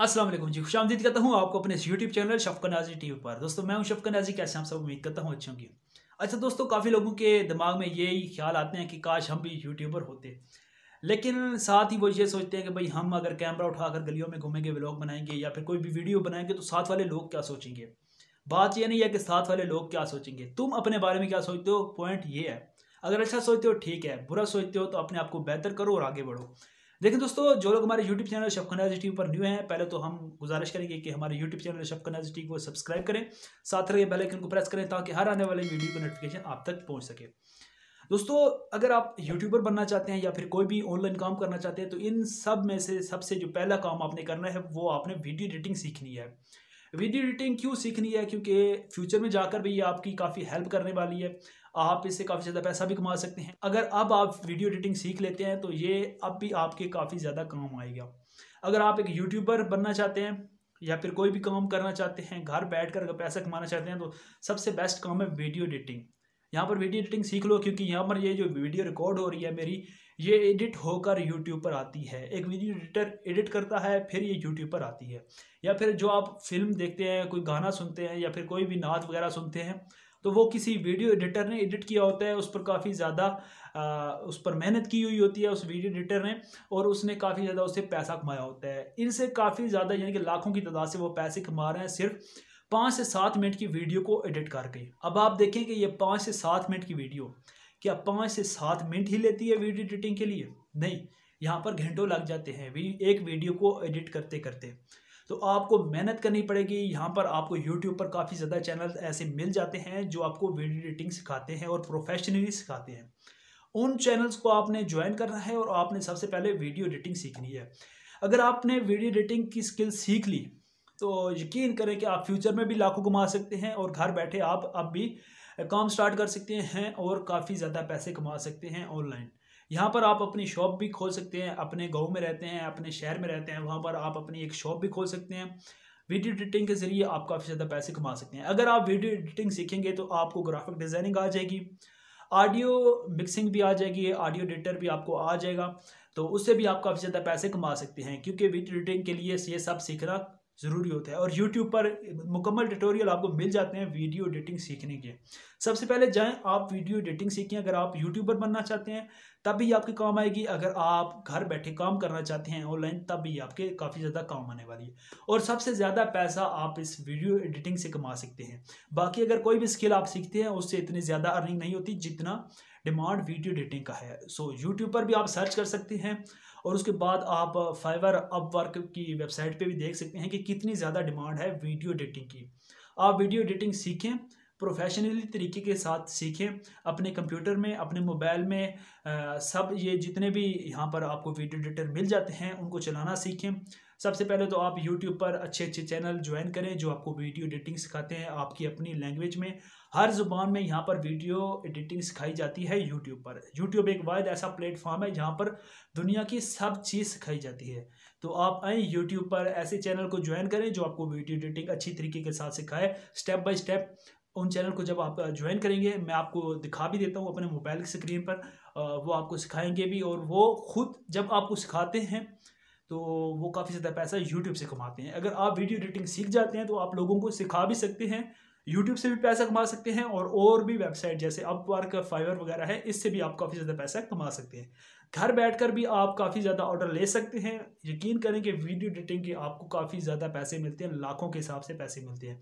अस्सलाम वालेकुम जी खुश आमदीद करता हूँ आपको अपने यूट्यूब चैनल शफका नाजी टी वी पर दोस्तों मैं हूँ शफकनाजी नाजी कैसे हम सब उम्मीद करता हूँ अच्छे होंगे अच्छा दोस्तों काफ़ी लोगों के दिमाग में यही ख्याल आते हैं कि काश हम भी यूट्यूबर होते लेकिन साथ ही वो ये सोचते हैं कि भाई हम अगर कैमरा उठाकर गलियों में घूमेंगे व्लॉग बनाएंगे या फिर कोई भी वीडियो बनाएंगे तो साथ वाले लोग क्या सोचेंगे बात यह नहीं है कि साथ वाले लोग क्या सोचेंगे तुम अपने बारे में क्या सोचते हो पॉइंट ये है अगर अच्छा सोचते हो ठीक है बुरा सोचते हो तो अपने आप को बेहतर करो और आगे बढ़ो लेकिन दोस्तों जो लोग हमारे यूट्यूब चैनल शफ खनाज टी पर न्यू हैं पहले तो हम गुजारिश करेंगे कि हमारे यूट्यूब चैनल शफ खनाज टी को सब्सक्राइब करें साथ रहिए बेल आइकन को प्रेस करें ताकि हर आने वाले वीडियो का नोटिफिकेशन आप तक पहुँच सके दोस्तों अगर आप यूट्यूबर बनना चाहते हैं या फिर कोई भी ऑनलाइन काम करना चाहते हैं तो इन सब में से सबसे जो पहला काम आपने करना है वो आपने वीडियो एडिटिंग सीखनी है वीडियो एडिटिंग क्यों सीखनी है क्योंकि फ्यूचर में जाकर भी ये आपकी काफ़ी हेल्प करने वाली है आप इससे काफ़ी ज़्यादा पैसा भी कमा सकते हैं अगर अब आप वीडियो एडिटिंग सीख लेते हैं तो ये अब भी आपके काफ़ी ज़्यादा काम आएगा अगर आप एक यूट्यूबर बनना चाहते हैं या फिर कोई भी काम करना चाहते हैं घर बैठ कर अगर पैसा कमाना चाहते हैं तो सबसे बेस्ट काम है वीडियो एडिटिंग यहाँ पर वीडियो एडिटिंग सीख लो क्योंकि यहाँ पर ये जो वीडियो रिकॉर्ड हो रही है मेरी ये एडिट होकर यूट्यूब पर आती है एक वीडियो एडिटर एडिट करता है फिर ये यूट्यूब पर आती है या फिर जो आप फिल्म देखते हैं कोई गाना सुनते हैं या फिर कोई भी नाच वगैरह सुनते हैं तो वो किसी वीडियो एडिटर ने एडिट किया होता है उस पर काफ़ी ज़्यादा उस पर मेहनत की हुई होती है उस वीडियो एडिटर ने और उसने काफ़ी ज़्यादा उससे पैसा कमाया होता है इनसे काफ़ी ज़्यादा यानी कि लाखों की तादाद से वो पैसे कमा रहे हैं सिर्फ पाँच से सात मिनट की वीडियो को एडिट करके अब आप देखें कि ये पाँच से सात मिनट की वीडियो क्या पाँच से सात मिनट ही लेती है वीडियो एडिटिंग के लिए नहीं यहाँ पर घंटों लग जाते हैं एक वीडियो को एडिट करते करते तो आपको मेहनत करनी पड़ेगी यहाँ पर आपको यूट्यूब पर काफ़ी ज़्यादा चैनल ऐसे मिल जाते हैं जो आपको वीडियो एडिटिंग सिखाते हैं और प्रोफेशनली सिखाते हैं उन चैनल्स को आपने ज्वाइन करना है और आपने सबसे पहले वीडियो एडिटिंग सीखनी है अगर आपने वीडियो एडिटिंग की स्किल सीख ली तो यकीन करें कि आप फ्यूचर में भी लाखों कमा सकते हैं और घर बैठे आप अब भी काम स्टार्ट कर सकते हैं और काफ़ी ज़्यादा पैसे कमा सकते हैं ऑनलाइन यहाँ पर आप अपनी शॉप भी खोल सकते हैं अपने गाँव में रहते हैं अपने शहर में रहते हैं वहाँ पर आप अपनी एक शॉप भी खोल सकते हैं वीडियो एडिटिंग के ज़रिए आप काफ़ी ज़्यादा पैसे कमा सकते हैं अगर आप वीडियो एडिटिंग सीखेंगे तो आपको ग्राफिक डिज़ाइनिंग आ जाएगी ऑडियो मिक्सिंग भी आ जाएगी ऑडियो एडिटर भी आपको आ जाएगा तो उससे भी आप काफ़ी ज़्यादा पैसे कमा सकते हैं क्योंकि वीडियो एडिटिंग के लिए ये सब सीखना ज़रूरी होता है और यूट्यूब पर मुकम्मल ट्यूटोरियल आपको मिल जाते हैं वीडियो एडिटिंग सीखने के सबसे पहले जाएं आप वीडियो एडिटिंग सीखें अगर आप यूट्यूबर बनना चाहते हैं तब भी आपके काम आएगी अगर आप घर बैठे काम करना चाहते हैं ऑनलाइन तब भी आपके काफ़ी ज़्यादा काम आने वाली है और सबसे ज़्यादा पैसा आप इस वीडियो एडिटिंग से कमा सकते हैं बाकी अगर कोई भी स्किल आप सीखते हैं उससे इतनी ज़्यादा अर्निंग नहीं होती जितना डिमांड वीडियो एडिटिंग का है सो so, यूट्यूब पर भी आप सर्च कर सकते हैं और उसके बाद आप फाइवर अपवर्क की वेबसाइट पर भी देख सकते हैं कि कितनी ज़्यादा डिमांड है वीडियो एडिटिंग की आप वीडियो एडिटिंग सीखें प्रोफेशनली तरीके के साथ सीखें अपने कंप्यूटर में अपने मोबाइल में आ, सब ये जितने भी यहाँ पर आपको वीडियो एडिटर मिल जाते हैं उनको चलाना सीखें सबसे पहले तो आप YouTube पर अच्छे अच्छे चैनल ज्वाइन करें जो आपको वीडियो एडिटिंग सिखाते हैं आपकी अपनी लैंग्वेज में हर जुबान में यहाँ पर वीडियो एडिटिंग सिखाई जाती है YouTube पर YouTube एक वायद ऐसा प्लेटफॉर्म है जहाँ पर दुनिया की सब चीज़ सिखाई जाती है तो आप आए YouTube पर ऐसे चैनल को ज्वाइन करें जो आपको वीडियो एडिटिंग अच्छी तरीके के साथ सिखाए स्टेप बाई स्टेप उन चैनल को जब आप ज्वाइन करेंगे मैं आपको दिखा भी देता हूँ अपने मोबाइल की स्क्रीन पर वो आपको सिखाएंगे भी और वो खुद जब आपको सिखाते हैं तो वो काफ़ी ज़्यादा पैसा यूट्यूब से कमाते हैं अगर आप वीडियो एडिटिंग सीख जाते हैं तो आप लोगों को सिखा भी सकते हैं यूट्यूब से भी पैसा कमा सकते हैं और और भी वेबसाइट जैसे अपवर्क फाइवर वगैरह है इससे भी आप काफ़ी ज़्यादा पैसा कमा सकते हैं घर बैठकर भी आप काफ़ी ज़्यादा ऑर्डर ले सकते हैं यकीन करें कि वीडियो एडिटिंग के आपको काफ़ी ज़्यादा पैसे मिलते हैं लाखों के हिसाब से पैसे मिलते हैं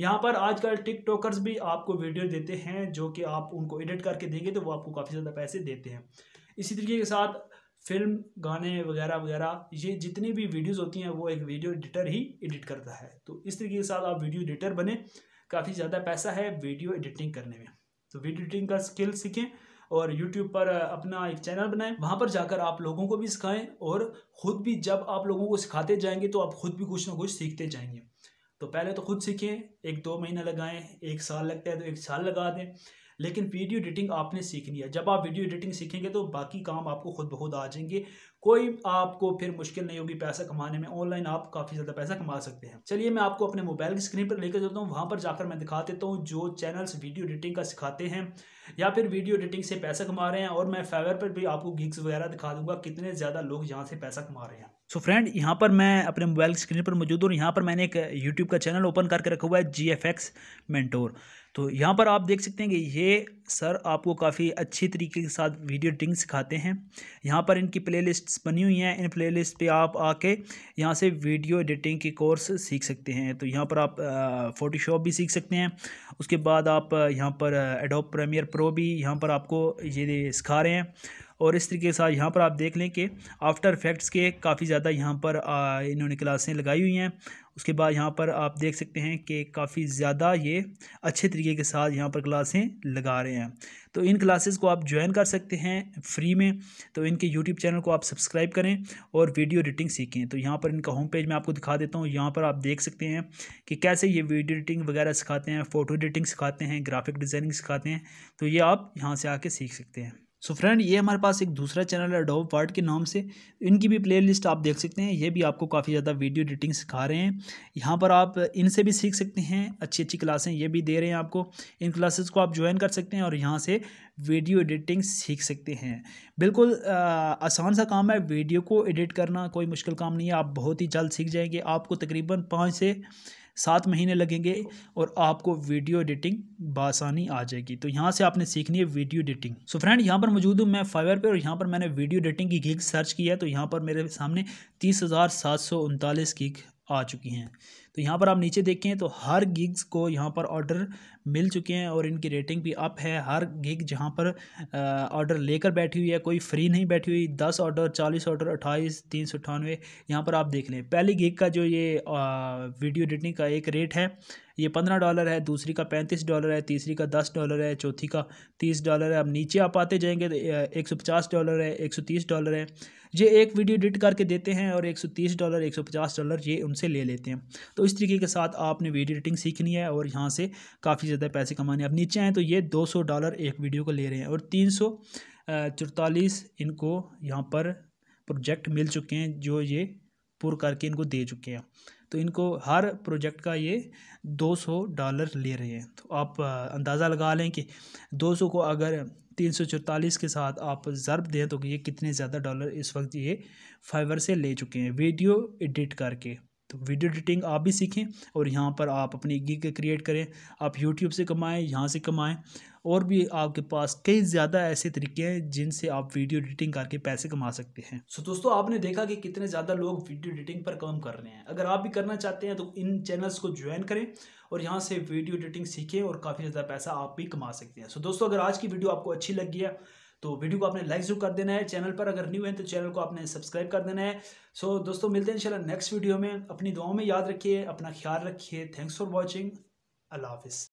यहाँ पर आजकल टिकटॉकर्स भी आपको वीडियो देते हैं जो कि आप उनको एडिट करके देंगे तो वो आपको काफ़ी ज़्यादा पैसे देते हैं इसी तरीके के साथ फिल्म गाने वगैरह वगैरह ये जितनी भी वीडियोस होती हैं वो एक वीडियो एडिटर ही एडिट करता है तो इस तरीके के साथ आप वीडियो एडिटर बने काफ़ी ज़्यादा पैसा है वीडियो एडिटिंग करने में तो वीडियो एडिटिंग का स्किल सीखें और यूट्यूब पर अपना एक चैनल बनाएं वहाँ पर जाकर आप लोगों को भी सिखाएं और ख़ुद भी जब आप लोगों को सिखाते जाएंगे तो आप खुद भी कुछ ना कुछ सीखते जाएंगे तो पहले तो खुद सीखें एक दो महीना लगाएं एक साल लगता है तो एक साल लगा दें लेकिन वीडियो एडिटिंग आपने सीखनी है जब आप वीडियो एडिटिंग सीखेंगे तो बाकी काम आपको खुद बहुत आ जाएंगे कोई आपको फिर मुश्किल नहीं होगी पैसा कमाने में ऑनलाइन आप काफ़ी ज़्यादा पैसा कमा सकते हैं चलिए मैं आपको अपने मोबाइल की स्क्रीन पर लेकर जाता हूँ वहाँ पर जाकर मैं दिखा देता हूँ जो चैनल्स वीडियो एडिटिंग का सिखाते हैं या फिर वीडियो एडिटिंग से पैसा कमा रहे हैं और मैं फेवर पर भी आपको गिग्स वगैरह दिखा दूँगा कितने ज़्यादा लोग यहाँ से पैसा कमा रहे हैं सो फ्रेंड यहाँ पर मैं अपने मोबाइल स्क्रीन पर मौजूद हूँ यहाँ पर मैंने एक यूट्यूब का चैनल ओपन करके रखा हुआ है जी एफ एक्स मेंटोर तो यहाँ पर आप देख सकते हैं कि ये सर आपको काफ़ी अच्छी तरीके के साथ वीडियो टिंग सिखाते हैं यहाँ पर इनकी प्लेलिस्ट्स बनी हुई हैं इन प्लेलिस्ट पे आप आके यहाँ से वीडियो एडिटिंग के कोर्स सीख सकते हैं तो यहाँ पर आप फ़ोटोशॉप भी सीख सकते हैं उसके बाद आप यहाँ पर एडोप प्रेमियर प्रो भी यहाँ पर आपको ये सिखा रहे हैं और इस तरीके के साथ यहाँ पर आप देख लें कि आफ्टर इफेक्ट्स के काफ़ी ज़्यादा यहाँ पर इन्होंने क्लासें लगाई हुई हैं उसके बाद यहाँ पर आप देख सकते हैं कि काफ़ी ज़्यादा ये अच्छे तरीके के साथ यहाँ पर क्लासें लगा रहे हैं तो इन क्लासेस को आप ज्वाइन कर सकते हैं फ्री में तो इनके यूट्यूब चैनल को आप सब्सक्राइब करें और वीडियो एडिटिंग सीखें तो यहाँ पर इनका होम पेज मैं आपको दिखा देता हूँ यहाँ पर आप देख सकते हैं कि कैसे ये वीडियो एडिटिंग वगैरह सिखाते हैं फ़ोटो एडिटिंग सिखाते हैं ग्राफिक डिज़ाइनिंग सिखाते हैं तो ये आप यहाँ से आके सीख सकते हैं सो so फ्रेंड ये हमारे पास एक दूसरा चैनल है अडोब वर्ड के नाम से इनकी भी प्लेलिस्ट आप देख सकते हैं ये भी आपको काफ़ी ज़्यादा वीडियो एडिटिंग सिखा रहे हैं यहाँ पर आप इनसे भी सीख सकते हैं अच्छी अच्छी क्लासें ये भी दे रहे हैं आपको इन क्लासेस को आप ज्वाइन कर सकते हैं और यहाँ से वीडियो एडिटिंग सीख सकते हैं बिल्कुल आ, आसान सा काम है वीडियो को एडिट करना कोई मुश्किल काम नहीं है आप बहुत ही जल्द सीख जाएंगे आपको तकरीबन पाँच से सात महीने लगेंगे और आपको वीडियो एडिटिंग बासानी आ जाएगी तो यहाँ से आपने सीखनी है वीडियो एडिटिंग सो फ्रेंड यहाँ पर मौजूद हूँ मैं फाइवर पर और यहाँ पर मैंने वीडियो एडिटिंग की गिग सर्च किया तो यहाँ पर मेरे सामने तीस हज़ार सात सौ उनतालीस गिग आ चुकी हैं तो यहाँ पर आप नीचे देखें तो हर गिग्स को यहाँ पर ऑर्डर मिल चुके हैं और इनकी रेटिंग भी अप है हर गिग जहाँ पर ऑर्डर लेकर बैठी हुई है कोई फ्री नहीं बैठी हुई दस ऑर्डर चालीस ऑर्डर अट्ठाईस तीन सौ अठानवे यहाँ पर आप देख लें पहली गिग का जो ये वीडियो एडिटिंग का एक रेट है ये पंद्रह डॉलर है दूसरी का पैंतीस डॉलर है तीसरी का दस डॉलर है चौथी का तीस डॉलर है अब नीचे आप आते जाएंगे तो एक सौ पचास डॉलर है एक सौ तीस डॉलर है ये एक वीडियो एडिट करके देते हैं और एक सौ तीस डॉलर एक सौ पचास डॉलर ये उनसे ले लेते हैं तो इस तरीके के साथ आपने वीडियो एडिटिंग सीखनी है और यहाँ से काफ़ी ज़्यादा पैसे कमाने अब नीचे आएँ तो ये दो सौ डॉलर एक वीडियो को ले रहे हैं और तीन सौ चौतालीस इनको यहाँ पर प्रोजेक्ट मिल चुके हैं जो ये पूर करके इनको दे चुके हैं तो इनको हर प्रोजेक्ट का ये 200 डॉलर ले रहे हैं तो आप अंदाज़ा लगा लें कि 200 को अगर तीन सौ चौतालीस के साथ आप ज़रब दें तो ये कितने ज़्यादा डॉलर इस वक्त ये फाइवर से ले चुके हैं वीडियो एडिट करके तो वीडियो एडिटिंग आप भी सीखें और यहाँ पर आप अपनी गिग क्रिएट करें आप यूट्यूब से कमाएं यहाँ से कमाएं और भी आपके पास कई ज़्यादा ऐसे तरीके हैं जिनसे आप वीडियो एडिटिंग करके पैसे कमा सकते हैं सो so, दोस्तों आपने देखा कि कितने ज़्यादा लोग वीडियो एडिटिंग पर काम कर रहे हैं अगर आप भी करना चाहते हैं तो इन चैनल्स को ज्वाइन करें और यहाँ से वीडियो एडिटिंग सीखें और काफ़ी ज़्यादा पैसा आप भी कमा सकते हैं सो so, दोस्तों अगर आज की वीडियो आपको अच्छी लगी है तो वीडियो को आपने लाइक जरूर कर देना है चैनल पर अगर न्यू है तो चैनल को आपने सब्सक्राइब कर देना है सो so, दोस्तों मिलते हैं इंशाल्लाह नेक्स्ट वीडियो में अपनी दुआओं में याद रखिए अपना ख्याल रखिए थैंक्स फॉर वॉचिंग अल्लाह हाफिज़